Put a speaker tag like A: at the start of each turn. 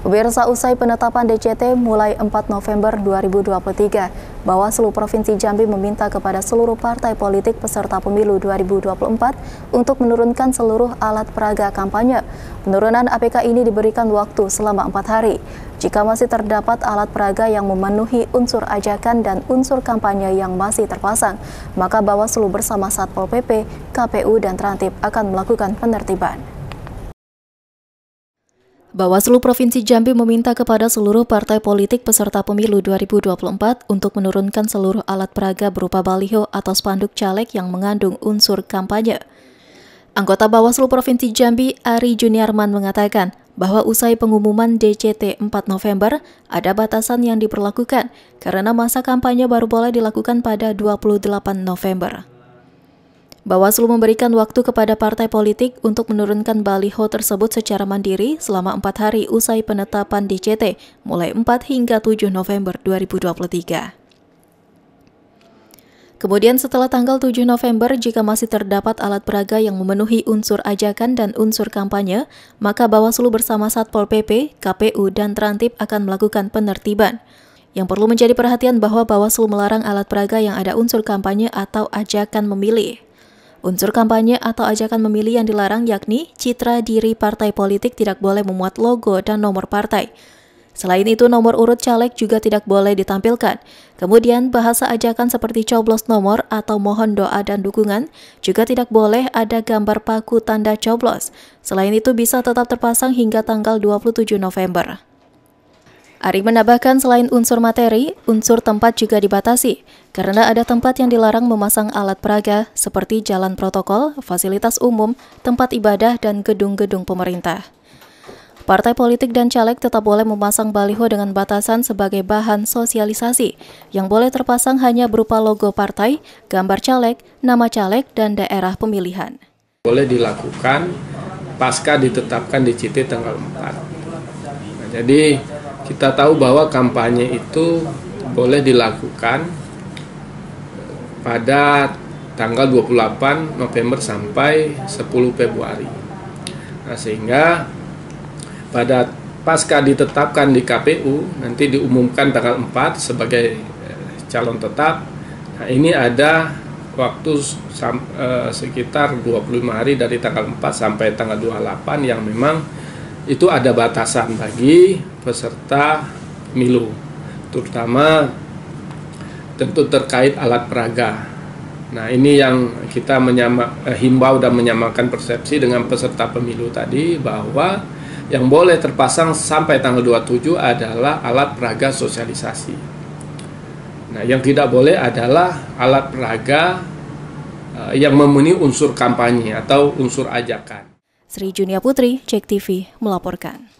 A: Pemirsa usai penetapan DCT mulai 4 November 2023, Bawaslu Provinsi Jambi meminta kepada seluruh partai politik peserta pemilu 2024 untuk menurunkan seluruh alat peraga kampanye. Penurunan APK ini diberikan waktu selama empat hari. Jika masih terdapat alat peraga yang memenuhi unsur ajakan dan unsur kampanye yang masih terpasang, maka Bawaslu bersama Satpol PP, KPU, dan Trantip akan melakukan penertiban. Bawaslu Provinsi Jambi meminta kepada seluruh partai politik peserta pemilu 2024 untuk menurunkan seluruh alat peraga berupa baliho atau spanduk caleg yang mengandung unsur kampanye. Anggota Bawaslu Provinsi Jambi Ari Juniarman mengatakan bahwa usai pengumuman DCT 4 November, ada batasan yang diperlakukan karena masa kampanye baru boleh dilakukan pada 28 November. Bawaslu memberikan waktu kepada partai politik untuk menurunkan baliho tersebut secara mandiri selama empat hari usai penetapan DCT, mulai 4 hingga 7 November 2023. Kemudian setelah tanggal 7 November, jika masih terdapat alat peraga yang memenuhi unsur ajakan dan unsur kampanye, maka Bawaslu bersama Satpol PP, KPU, dan Trantip akan melakukan penertiban. Yang perlu menjadi perhatian bahwa Bawaslu melarang alat peraga yang ada unsur kampanye atau ajakan memilih. Unsur kampanye atau ajakan memilih yang dilarang yakni citra diri partai politik tidak boleh memuat logo dan nomor partai. Selain itu, nomor urut caleg juga tidak boleh ditampilkan. Kemudian, bahasa ajakan seperti coblos nomor atau mohon doa dan dukungan juga tidak boleh ada gambar paku tanda coblos. Selain itu, bisa tetap terpasang hingga tanggal 27 November. Ari menambahkan selain unsur materi, unsur tempat juga dibatasi, karena ada tempat yang dilarang memasang alat peraga seperti jalan protokol, fasilitas umum, tempat ibadah, dan gedung-gedung pemerintah. Partai politik dan caleg tetap boleh memasang baliho dengan batasan sebagai bahan sosialisasi, yang boleh terpasang hanya berupa logo partai, gambar caleg, nama caleg, dan daerah pemilihan.
B: Boleh dilakukan pasca ditetapkan di CT tanggal 4. Nah, jadi kita tahu bahwa kampanye itu boleh dilakukan pada tanggal 28 November sampai 10 Februari. Nah, sehingga pada pasca ditetapkan di KPU nanti diumumkan tanggal 4 sebagai eh, calon tetap. Nah, ini ada waktu eh, sekitar 25 hari dari tanggal 4 sampai tanggal 28 yang memang itu ada batasan bagi peserta pemilu, terutama tentu terkait alat peraga. Nah, ini yang kita menyama, eh, himbau dan menyamakan persepsi dengan peserta pemilu tadi bahwa yang boleh terpasang sampai tanggal 27 adalah alat peraga sosialisasi. Nah, yang tidak boleh adalah alat peraga eh, yang memenuhi unsur kampanye atau unsur ajakan.
A: Sri Junia Putri, Cek TV, melaporkan.